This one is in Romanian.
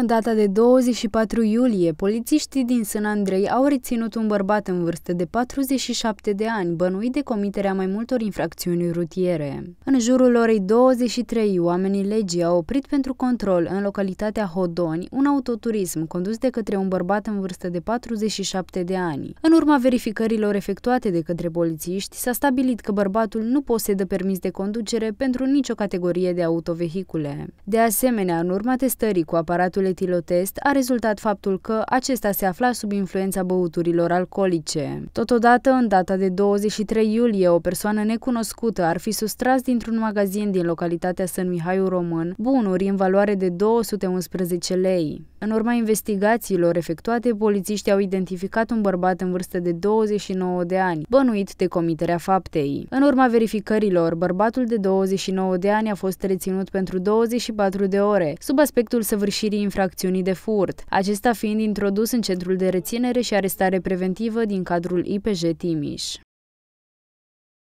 În data de 24 iulie, polițiștii din San Andrei au reținut un bărbat în vârstă de 47 de ani, bănuit de comiterea mai multor infracțiuni rutiere. În jurul orei 23, oamenii legii au oprit pentru control în localitatea Hodoni un autoturism condus de către un bărbat în vârstă de 47 de ani. În urma verificărilor efectuate de către polițiști, s-a stabilit că bărbatul nu posedă permis de conducere pentru nicio categorie de autovehicule. De asemenea, în urma testării cu aparatul etilotest a rezultat faptul că acesta se afla sub influența băuturilor alcoolice. Totodată, în data de 23 iulie, o persoană necunoscută ar fi sustras dintr-un magazin din localitatea Sân Mihaiu Român bunuri în valoare de 211 lei. În urma investigațiilor efectuate, polițiștii au identificat un bărbat în vârstă de 29 de ani, bănuit de comiterea faptei. În urma verificărilor, bărbatul de 29 de ani a fost reținut pentru 24 de ore, sub aspectul săvârșirii infracțiunii infracțiunii de furt, acesta fiind introdus în centrul de reținere și arestare preventivă din cadrul IPJ Timiș.